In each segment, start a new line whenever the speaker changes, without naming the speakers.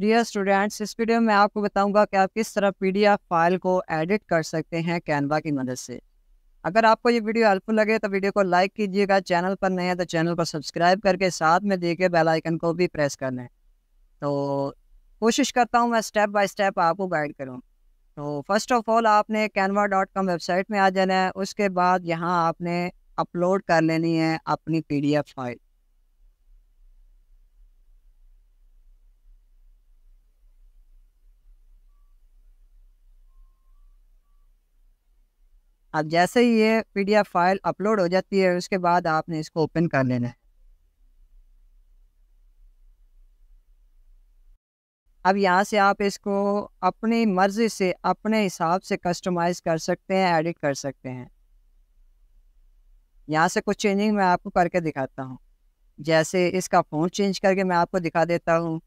dear students इस video में आपको बताऊंगा कि आप किस तरह पीडीएफ फाइल को एडिट कर सकते हैं कैनवा की मदद से अगर आपको ये वीडियो हेल्पफुल लगे तो वीडियो को लाइक कीजिएगा चैनल पर नए हैं तो चैनल को सब्सक्राइब करके साथ में देखे बेल आइकन को भी प्रेस कर लें तो कोशिश करता हूँ मैं स्टेप बाई स्टेप आपको गाइड करूँ तो फर्स्ट ऑफ ऑल आपने कैनवा डॉट कॉम वेबसाइट में आ जाना है उसके बाद यहाँ आपने अपलोड कर लेनी है अपनी पी डी एफ फाइल अब जैसे ही ये पी फाइल अपलोड हो जाती है उसके बाद आपने इसको ओपन कर लेना है अब यहाँ से आप इसको अपनी मर्ज़ी से अपने हिसाब से कस्टमाइज़ कर सकते हैं एडिट कर सकते हैं यहाँ से कुछ चेंजिंग मैं आपको करके दिखाता हूँ जैसे इसका फोन चेंज करके मैं आपको दिखा देता हूँ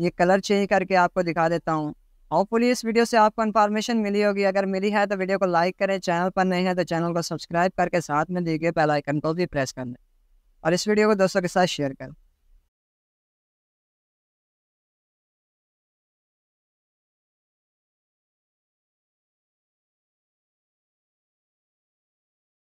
ये कलर चेंज करके आपको दिखा देता हूँ
होपफुली इस वीडियो से आपको इन्फॉर्मेशन मिली होगी अगर मिली है तो वीडियो को लाइक करें चैनल पर नहीं है तो
चैनल को सब्सक्राइब करके साथ में दिए गए आइकन को भी प्रेस कर लें और इस वीडियो को दोस्तों के साथ शेयर करें